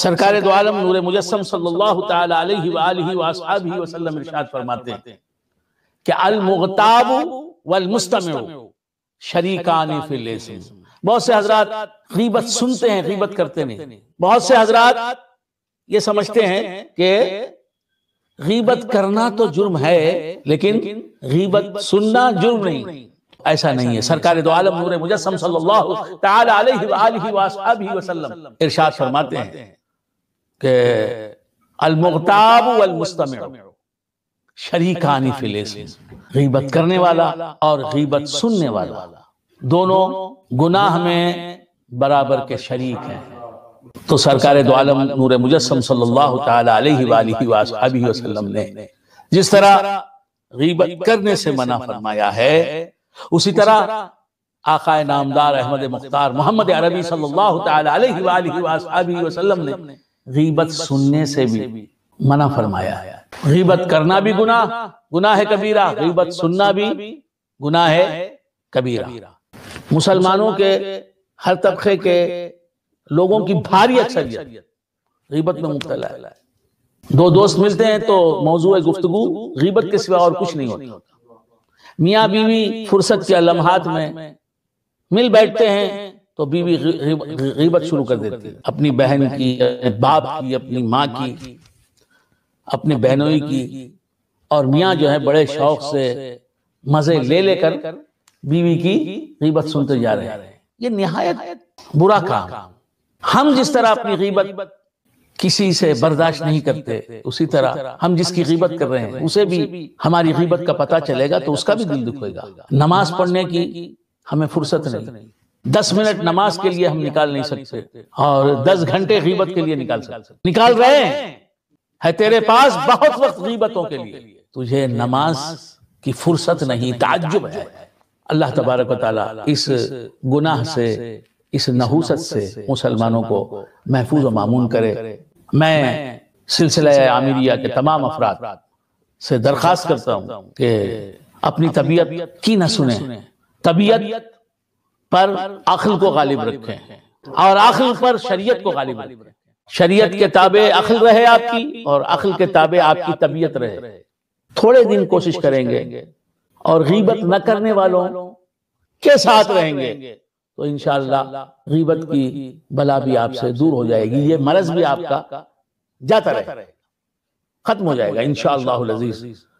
सरकार दो आलम नूर मुजस्म सल्लल्लाहु अलैहि फरमाते हैं कि अल मुगताब वल मुस्तम बहुत से हजरत गीबत सुनते हैं गीबत करते नहीं बहुत से हजरत ये समझते हैं कि गीबत करना तो, तो जुर्म है लेकिन गीबत सुनना जुर्म नहीं ऐसा नहीं है सरकार दो आलम नूर मुजस्म सल्लल्लाहु अलैहि वसल्लम इरशाद फरमाते हैं के अलमुताब अलमुस्तम शरीकानी फिलेस गीबत करने वाला और गीबत सुनने वाला दोनों गुनाह में बराबर के शरीक हैं तो सरकार दो आलम नूर मुजस्म सल्लाम ने जिस तरह गीबत करने से मना फरमाया है उसी तरह आकाए नामदार अहमद मुख्तार मोहम्मद अरबी सल्लाम ने गीबत सुनने से भी मना फरमाया है गीबत करना भी गुना गुना है कबीरा गीबत सुनना भी गुना है कबीरा मुसलमानों के हर तबके के लोगों की भारी अक्सरियत गीबत में मुबतला है दो दोस्त मिलते हैं तो, तो मौजूद गुफ्तगु गीबत के सिवा और कुछ नहीं होता मियाँ बीवी फुर्सत के लम्हात में मिल बैठते हैं तो बीवी गीबत शुरू कर देती है अपनी बहन की बाप की अपनी माँ की अपनी बहनोई की और मियाँ जो है बड़े शौक से मजे ले लेकर बीवी की गीबत सुनते जा रहे हैं ये निहायत बुरा काम हम जिस तरह अपनी गीबत किसी से बर्दाश्त नहीं करते उसी तरह हम जिसकी गीबत कर रहे हैं उसे भी हमारी गीबत का पता चलेगा तो उसका भी दिल दुखेगा नमाज पढ़ने की हमें फुर्सत नहीं दस मिनट नमाज के लिए हम निकाल नहीं सकते और दस घंटे गीबत के लिए निकाल सकते निकाल रहे हैं है तेरे पास बहुत वक्त गीबतों के लिए तुझे नमाज की फुर्सत नहीं ताज्जुब है अल्लाह तबारक वाली इस गुनाह से इस नहूसत से मुसलमानों को महफूज मामून करे मैं सिलसिला आमिरिया के तमाम अफराद से दरख्वास्त करता हूँ कि अपनी तबीयत की ना सुने तबीयत पर अखल को गालिब रखें और अखल पर शरीयत को गालिब रखें शरीयत के ताबे अखल रहे आपकी और अखल के ताबे आपकी तबीयत रहे थोड़े दिन कोशिश करेंगे और गीबत न करने वालों के साथ रहेंगे तो इनशाला गीबत की बला भी आपसे दूर हो जाएगी ये मरज भी आपका जाता रहेगा खत्म हो जाएगा इनशाला